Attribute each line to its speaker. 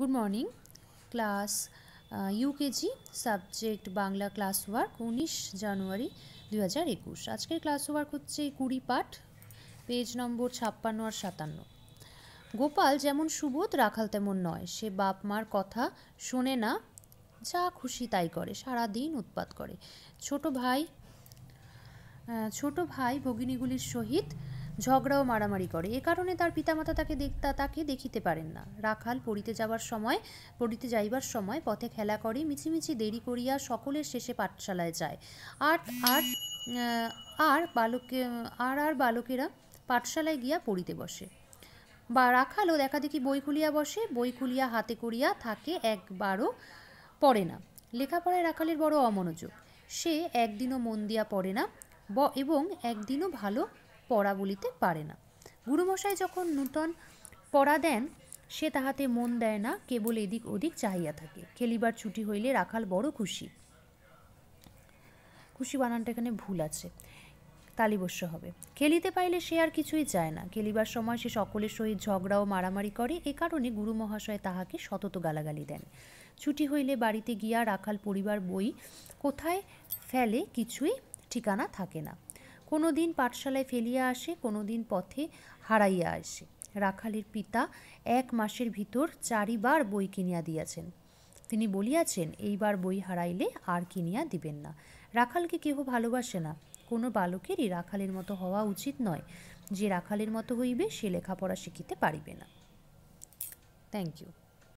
Speaker 1: good morning class UKG subject Bangla class work উনিশ জানুয়ারি দু হাজার একুশ আজকের ক্লাস ওয়ার্ক হচ্ছে কুড়ি পাঠ পেজ নম্বর ছাপ্পান্ন আর সাতান্ন গোপাল যেমন সুবোধ রাখাল তেমন নয় সে বাপ মার কথা শোনে না যা খুশি তাই করে সারা দিন উৎপাত করে ছোট ভাই ছোট ভাই ভগিনীগুলির সহিত ঝগড়াও মারামারি করে এ কারণে তার পিতামাতা তাকে দেখতা তাকে দেখিতে পারেন না রাখাল পড়িতে যাবার সময় পড়িতে যাইবার সময় পথে খেলা করে মিছিমিছি দেরি করিয়া সকলের শেষে পাঠশালায় যায় আর আর আর বালককে আর আর বালকেরা পাঠশালায় গিয়া পড়িতে বসে বা রাখালও দেখা দেখি বই খুলিয়া বসে বই খুলিয়া হাতে করিয়া থাকে একবারও পড়ে না লেখাপড়ায় রাখালের বড় অমনোযোগ সে একদিনও মন দিয়া পড়ে না এবং একদিনও ভালো পড়া বলিতে পারে না গুরুমশাই যখন নূতন পড়া দেন সে তাহাতে মন দেয় না কেবল এদিক ওদিক চাহিয়া থাকে খেলিবার ছুটি হইলে রাখাল বড় খুশি খুশি বানানটা এখানে ভুল আছে তালিবস্য হবে খেলিতে পাইলে সে আর কিছুই চায় না খেলিবার সময় সে সকলের সহিত ঝগড়া ও মারামারি করে এ কারণে গুরুমহাশয় তাহাকে সতত গালাগালি দেন ছুটি হইলে বাড়িতে গিয়া রাখাল পরিবার বই কোথায় ফেলে কিছুই ঠিকানা থাকে না কোনো দিন পাঠশালায় ফেলিয়া আসে কোনো দিন পথে হারাইয়া আসে রাখালের পিতা এক মাসের ভিতর চারিবার বই কিনিয়া দিয়াছেন তিনি বলিয়াছেন এইবার বই হারাইলে আর কিনিয়া দিবেন না রাখালকে কেহ ভালোবাসে না কোনো বালকেরই রাখালের মতো হওয়া উচিত নয় যে রাখালের মতো হইবে সে লেখাপড়া শিখিতে পারিবে না থ্যাংক ইউ